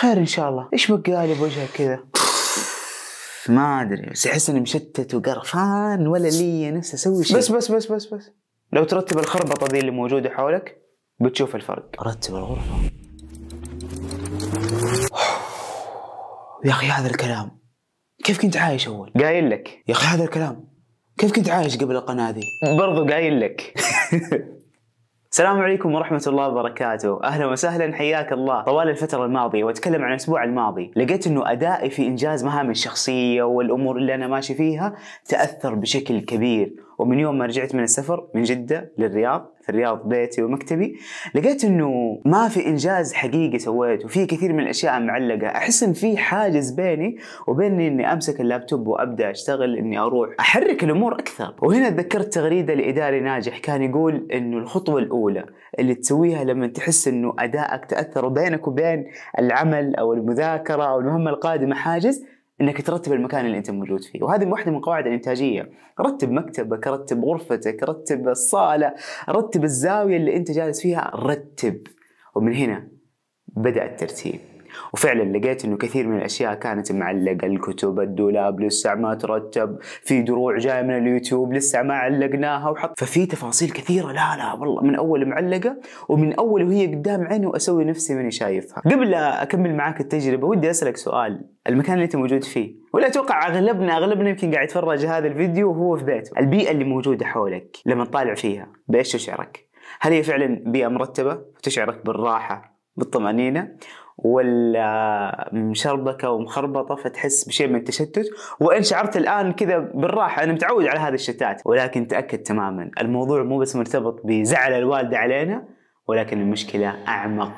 خير ان شاء الله ايش بقى لي بوجهك كذا ما ادري بس احس اني مشتت وقرفان ولا لي نفسي اسوي شيء بس بس بس بس بس لو ترتب الخربطه ذي اللي موجوده حولك بتشوف الفرق رتب الغرفه يا اخي هذا الكلام كيف كنت عايش اول؟ قايل لك يا اخي هذا الكلام كيف كنت عايش قبل القناه ذي؟ برضو قايل لك السلام عليكم ورحمة الله وبركاته، أهلا وسهلا حياك الله، طوال الفترة الماضية وأتكلم عن الأسبوع الماضي، لقيت إنه أدائي في إنجاز مهامي الشخصية والأمور اللي أنا ماشي فيها تأثر بشكل كبير، ومن يوم ما رجعت من السفر من جدة للرياض في الرياض بيتي ومكتبي لقيت انه ما في انجاز حقيقي سويته وفي كثير من الاشياء معلقة احس ان في حاجز بيني وبين اني امسك اللابتوب وابدا اشتغل اني اروح احرك الامور اكثر وهنا تذكرت تغريدة لاداري ناجح كان يقول انه الخطوة الاولى اللي تسويها لما تحس انه ادائك تاثر وبينك وبين العمل او المذاكرة او المهمة القادمة حاجز انك ترتب المكان اللي انت موجود فيه وهذه واحده من قواعد الانتاجيه رتب مكتبك رتب غرفتك رتب الصاله رتب الزاويه اللي انت جالس فيها رتب ومن هنا بدا الترتيب وفعلا لقيت انه كثير من الاشياء كانت معلقه الكتب الدولاب لسه ما ترتب في دروع جايه من اليوتيوب لسه ما علقناها وحط ففي تفاصيل كثيره لا لا والله من اول معلقه ومن اول وهي قدام عيني واسوي نفسي ماني شايفها قبل اكمل معاك التجربه ودي اسالك سؤال المكان اللي انت موجود فيه ولا اتوقع اغلبنا اغلبنا يمكن قاعد يتفرج هذا الفيديو وهو في بيته البيئه اللي موجوده حولك لما تطالع فيها بايش تشعرك هل هي فعلا بيئه مرتبه وتشعرك بالراحه بالطمأنينة ولا مشربكه ومخربطه فتحس بشيء من التشتت وان شعرت الان كذا بالراحه انا متعود على هذا الشتات ولكن تاكد تماما الموضوع مو بس مرتبط بزعل الوالده علينا ولكن المشكله اعمق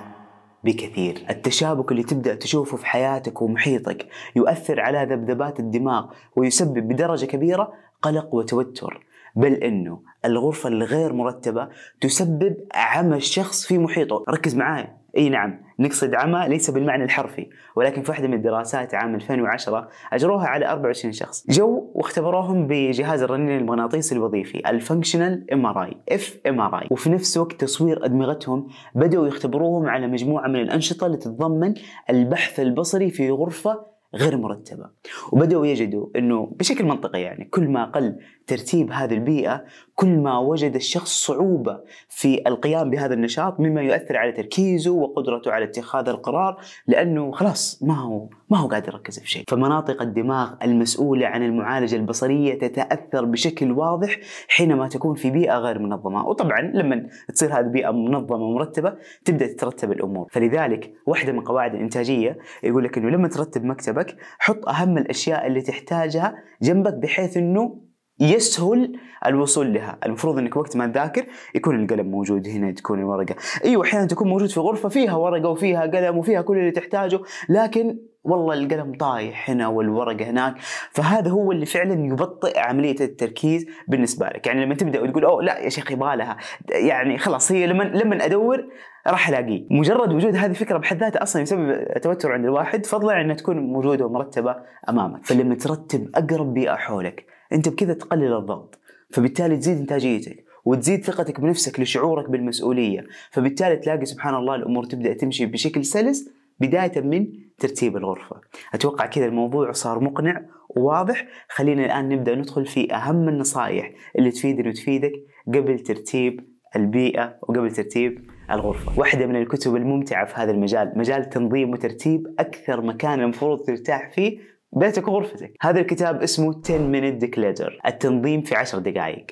بكثير التشابك اللي تبدأ تشوفه في حياتك ومحيطك يؤثر على ذبذبات الدماغ ويسبب بدرجة كبيرة قلق وتوتر بل انه الغرفه الغير مرتبه تسبب عمى الشخص في محيطه ركز معاي اي نعم نقصد عمى ليس بالمعنى الحرفي ولكن في واحده من الدراسات عام 2010 اجروها على 24 شخص جو واختبروهم بجهاز الرنين المغناطيسي الوظيفي الفانكشنال ام ار اي اف ام ار اي وفي نفس وقت تصوير ادمغتهم بداوا يختبروهم على مجموعه من الانشطه اللي تتضمن البحث البصري في غرفه غير مرتبه وبداوا يجدوا انه بشكل منطقي يعني كل ما قل ترتيب هذه البيئه كل ما وجد الشخص صعوبة في القيام بهذا النشاط مما يؤثر على تركيزه وقدرته على اتخاذ القرار لأنه خلاص ما هو ما هو قادر يركز في شيء فمناطق الدماغ المسؤولة عن المعالجة البصرية تتأثر بشكل واضح حينما تكون في بيئة غير منظمة وطبعا لما تصير هذه بيئة منظمة ومرتبة تبدأ تترتب الأمور فلذلك واحدة من قواعد الإنتاجية يقول لك أنه لما ترتب مكتبك حط أهم الأشياء اللي تحتاجها جنبك بحيث أنه يسهل الوصول لها المفروض انك وقت ما تذاكر يكون القلم موجود هنا تكون الورقه ايوه احيانا تكون موجود في غرفه فيها ورقه وفيها قلم وفيها كل اللي تحتاجه لكن والله القلم طايح هنا والورقه هناك فهذا هو اللي فعلا يبطئ عمليه التركيز بالنسبه لك يعني لما تبدا وتقول اوه لا يا شيخ يبغى لها يعني خلاص هي لما لما ادور راح الاقيه مجرد وجود هذه الفكره بحد ذاتها اصلا يسبب توتر عند الواحد فضلا عن انها تكون موجوده ومرتبه امامك فلما ترتب اقرب بيئه حولك انت بكذا تقلل الضغط فبالتالي تزيد انتاجيتك وتزيد ثقتك بنفسك لشعورك بالمسؤوليه فبالتالي تلاقي سبحان الله الامور تبدا تمشي بشكل سلس بدايه من ترتيب الغرفه اتوقع كذا الموضوع صار مقنع وواضح خلينا الان نبدا ندخل في اهم النصائح اللي تفيدني وتفيدك قبل ترتيب البيئه وقبل ترتيب الغرفة واحدة من الكتب الممتعة في هذا المجال مجال تنظيم وترتيب أكثر مكان المفروض ترتاح فيه بيتك وغرفتك هذا الكتاب اسمه 10 minute declutter التنظيم في 10 دقائق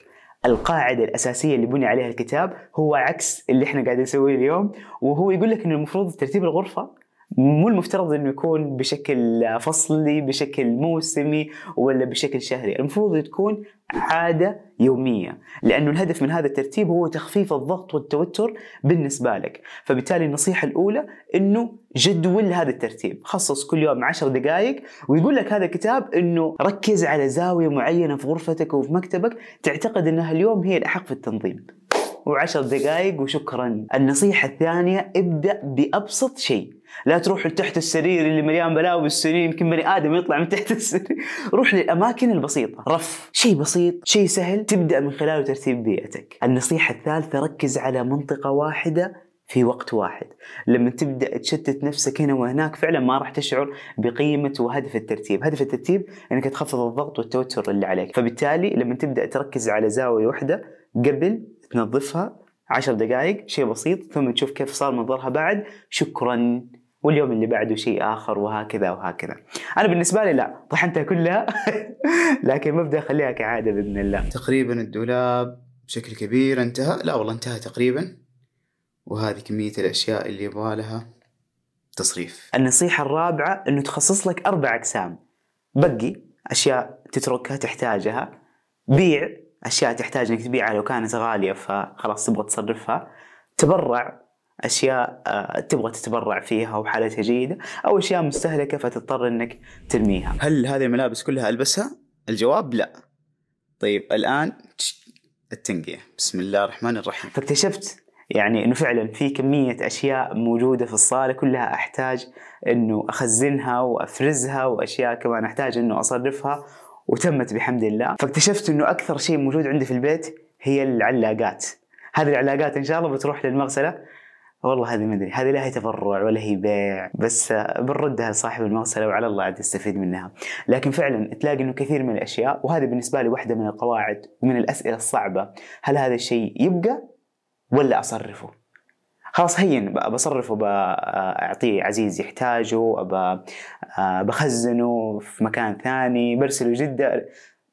القاعدة الأساسية اللي بني عليها الكتاب هو عكس اللي احنا قاعدين نسويه اليوم وهو يقول لك أن المفروض ترتيب الغرفة مو المفترض انه يكون بشكل فصلي بشكل موسمي ولا بشكل شهري المفروض تكون عاده يوميه لانه الهدف من هذا الترتيب هو تخفيف الضغط والتوتر بالنسبه لك فبالتالي النصيحه الاولى انه جدول هذا الترتيب خصص كل يوم 10 دقائق ويقول لك هذا الكتاب انه ركز على زاويه معينه في غرفتك وفي مكتبك تعتقد انها اليوم هي الاحق في التنظيم وعشر دقائق وشكرا النصيحة الثانية ابدأ بأبسط شيء لا تروح لتحت السرير اللي مليان بلاوي السنين يمكن بني ادم يطلع من تحت السرير روح للاماكن البسيطه رف شيء بسيط شيء سهل تبدا من خلاله ترتيب بيئتك النصيحه الثالثه ركز على منطقه واحده في وقت واحد لما تبدا تشتت نفسك هنا وهناك فعلا ما راح تشعر بقيمه وهدف الترتيب هدف الترتيب انك تخفض الضغط والتوتر اللي عليك فبالتالي لما تبدا تركز على زاويه واحده قبل تنظفها عشر دقائق شيء بسيط ثم تشوف كيف صار منظرها بعد شكرا واليوم اللي بعده شيء اخر وهكذا وهكذا. انا بالنسبه لي لا طحنتها كلها لكن مبدا اخليها كعاده باذن الله. تقريبا الدولاب بشكل كبير انتهى، لا والله انتهى تقريبا. وهذه كميه الاشياء اللي يبغى لها تصريف. النصيحه الرابعه انه تخصص لك اربع اقسام. بقي اشياء تتركها تحتاجها، بيع اشياء تحتاج انك تبيعها لو كانت غاليه فخلاص تبغى تصرفها تبرع اشياء آه، تبغى تتبرع فيها وحالتها جيده او اشياء مستهلكه فتضطر انك ترميها. هل هذه الملابس كلها البسها؟ الجواب لا. طيب الان التنقيه بسم الله الرحمن الرحيم. فاكتشفت يعني انه فعلا في كميه اشياء موجوده في الصاله كلها احتاج انه اخزنها وافرزها واشياء كمان احتاج انه اصرفها وتمت بحمد الله فاكتشفت انه اكثر شيء موجود عندي في البيت هي العلاقات هذه العلاقات ان شاء الله بتروح للمغسله والله هذه ما ادري هذه لا هي تبرع ولا هي بيع بس بنردها لصاحب المغسله وعلى الله عاد يستفيد منها لكن فعلا تلاقي انه كثير من الاشياء وهذه بالنسبه لي واحده من القواعد ومن الاسئله الصعبه هل هذا الشيء يبقى ولا اصرفه خلاص هين بصرفه بعطيه عزيز يحتاجه آه، بخزنه في مكان ثاني برسله جدة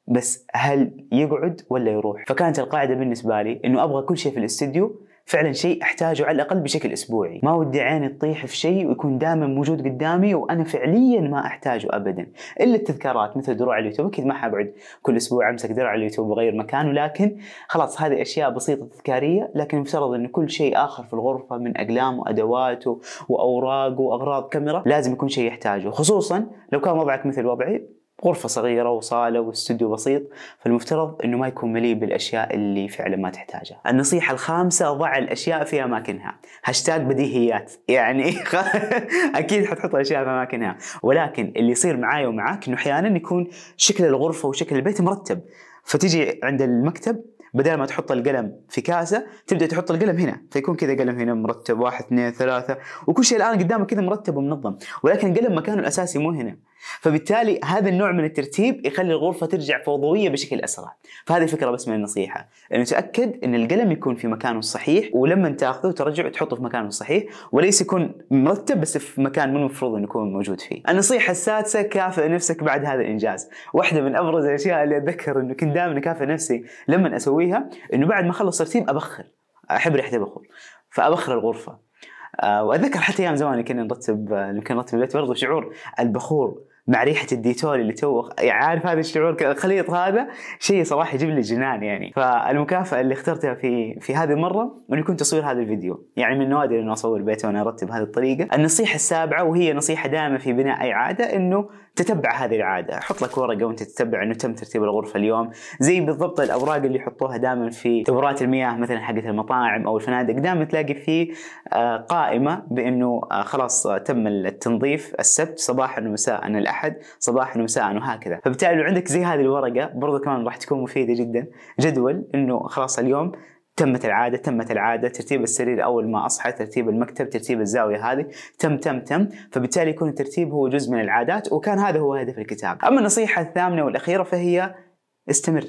بس هل يقعد ولا يروح فكانت القاعدة بالنسبة لي انه ابغى كل شيء في الاستديو فعلا شيء احتاجه على الاقل بشكل اسبوعي ما ودي عيني تطيح في شيء ويكون دائما موجود قدامي وانا فعليا ما احتاجه ابدا الا التذكارات مثل دروع اليوتيوب اكيد ما حقعد كل اسبوع امسك دروع اليوتيوب واغير مكانه لكن خلاص هذه اشياء بسيطه تذكاريه لكن يفترض ان كل شيء اخر في الغرفه من اقلام وادواته واوراق واغراض كاميرا لازم يكون شيء يحتاجه خصوصا لو كان وضعك مثل وضعي غرفة صغيرة وصالة واستوديو بسيط فالمفترض انه ما يكون مليء بالاشياء اللي فعلا ما تحتاجها. النصيحة الخامسة ضع الاشياء في اماكنها. هاشتاج بديهيات يعني اكيد حتحط الاشياء في اماكنها ولكن اللي يصير معاي ومعاك انه احيانا يكون شكل الغرفة وشكل البيت مرتب فتجي عند المكتب بدل ما تحط القلم في كاسه تبدا تحط القلم هنا فيكون كذا قلم هنا مرتب واحد اثنين ثلاثه وكل شيء الان قدامك كذا مرتب ومنظم ولكن القلم مكانه الاساسي مو هنا فبالتالي هذا النوع من الترتيب يخلي الغرفة ترجع فوضوية بشكل أسرع فهذه الفكرة بس من النصيحة أنه تأكد أن القلم يكون في مكانه الصحيح ولما تاخذه وترجعه تحطه في مكانه الصحيح وليس يكون مرتب بس في مكان من المفروض أنه يكون موجود فيه النصيحة السادسة كافئ نفسك بعد هذا الإنجاز واحدة من أبرز الأشياء اللي أتذكر أنه كنت دائما أكافئ نفسي لما أسويها أنه بعد ما أخلص ترتيب أبخر أحب ريحة أبخر فأبخر الغرفة آه، واتذكر حتى ايام زمان كنا نرتب آه، يمكن نرتب البيت برضه شعور البخور مع ريحه الديتول اللي تو يعني عارف هذا الشعور الخليط هذا شيء صراحه يجيب لي جنان يعني فالمكافاه اللي اخترتها في في هذه المره انه يكون تصوير هذا الفيديو يعني من نوادر انه اصور بيتي وانا ارتب بهذه الطريقه النصيحه السابعه وهي نصيحه دائمه في بناء اي عاده انه تتبع هذه العاده حط لك ورقه وانت تتبع انه تم ترتيب الغرفه اليوم زي بالضبط الاوراق اللي يحطوها دائما في دورات المياه مثلا حقت المطاعم او الفنادق دائما تلاقي فيه آه، قائمه بانه آه، خلاص آه، تم التنظيف السبت صباحا ومساء الاحد صباحا ومساء وهكذا فبالتالي لو عندك زي هذه الورقه برضو كمان راح تكون مفيده جدا جدول انه خلاص اليوم تمت العاده تمت العاده ترتيب السرير اول ما اصحى ترتيب المكتب ترتيب الزاويه هذه تم تم تم فبالتالي يكون الترتيب هو جزء من العادات وكان هذا هو هدف الكتاب اما النصيحه الثامنه والاخيره فهي استمر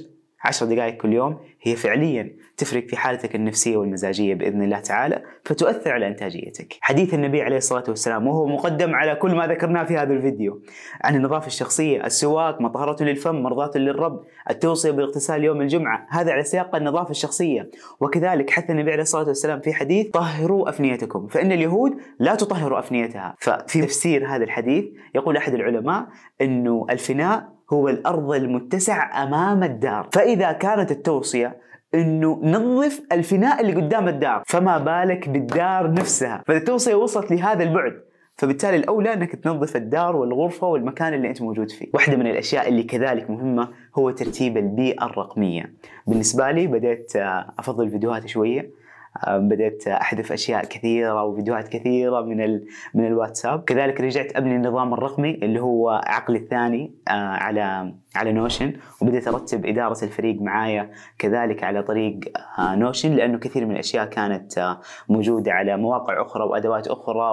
10 دقائق كل يوم هي فعليا تفرق في حالتك النفسية والمزاجية بإذن الله تعالى فتؤثر على إنتاجيتك حديث النبي عليه الصلاة والسلام وهو مقدم على كل ما ذكرناه في هذا الفيديو عن النظافة الشخصية السواك مطهرة للفم مرضاة للرب التوصية بالاغتسال يوم الجمعة هذا على سياق النظافة الشخصية وكذلك حث النبي عليه الصلاة والسلام في حديث طهروا أفنيتكم فإن اليهود لا تطهر أفنيتها ففي تفسير هذا الحديث يقول أحد العلماء أنه الفناء هو الأرض المتسع أمام الدار فإذا كانت التوصية انه نظف الفناء اللي قدام الدار فما بالك بالدار نفسها فالتوصيه وصلت لهذا البعد فبالتالي الاولى انك تنظف الدار والغرفه والمكان اللي انت موجود فيه. واحده من الاشياء اللي كذلك مهمه هو ترتيب البيئه الرقميه. بالنسبه لي بديت آه، افضل فيديوهاتي شويه آه، بدأت أحذف أشياء كثيرة وفيديوهات كثيرة من ال... من الواتساب كذلك رجعت أبني النظام الرقمي اللي هو عقلي الثاني آه، على على نوشن وبدأت أرتب إدارة الفريق معايا كذلك على طريق نوشن آه، لأنه كثير من الأشياء كانت آه، موجودة على مواقع أخرى وأدوات أخرى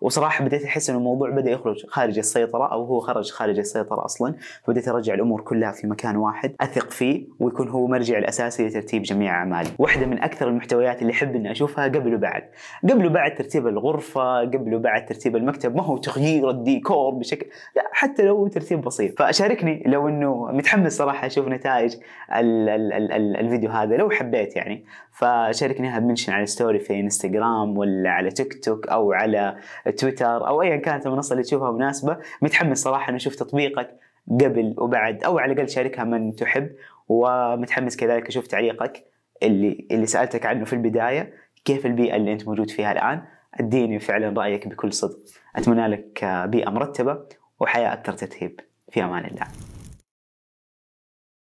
وصراحة بديت أحس أن الموضوع بدأ يخرج خارج السيطرة أو هو خرج خارج السيطرة أصلا فبديت أرجع الأمور كلها في مكان واحد أثق فيه ويكون هو مرجع الأساسي لترتيب جميع أعمالي واحدة من أكثر المحتويات اللي أحب أني أشوفها قبل وبعد قبل وبعد ترتيب الغرفة قبل وبعد ترتيب المكتب ما هو تغيير الديكور بشكل لا حتى لو ترتيب بسيط فأشاركني لو انه متحمس صراحه اشوف نتائج الـ الـ الـ الـ الفيديو هذا لو حبيت يعني فشاركني اياها بمنشن على ستوري في انستغرام ولا على تيك توك او على تويتر او ايا كانت المنصه اللي تشوفها مناسبه متحمس صراحه اني اشوف تطبيقك قبل وبعد او على الاقل شاركها من تحب ومتحمس كذلك اشوف تعليقك اللي اللي سالتك عنه في البدايه كيف البيئه اللي انت موجود فيها الان اديني فعلا رايك بكل صدق اتمنى لك بيئه مرتبه وحياه اكثر ترتيب في امان الله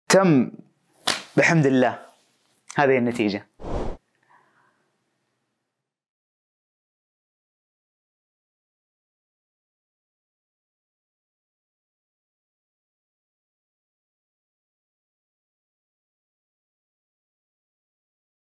تم بحمد الله هذه النتيجه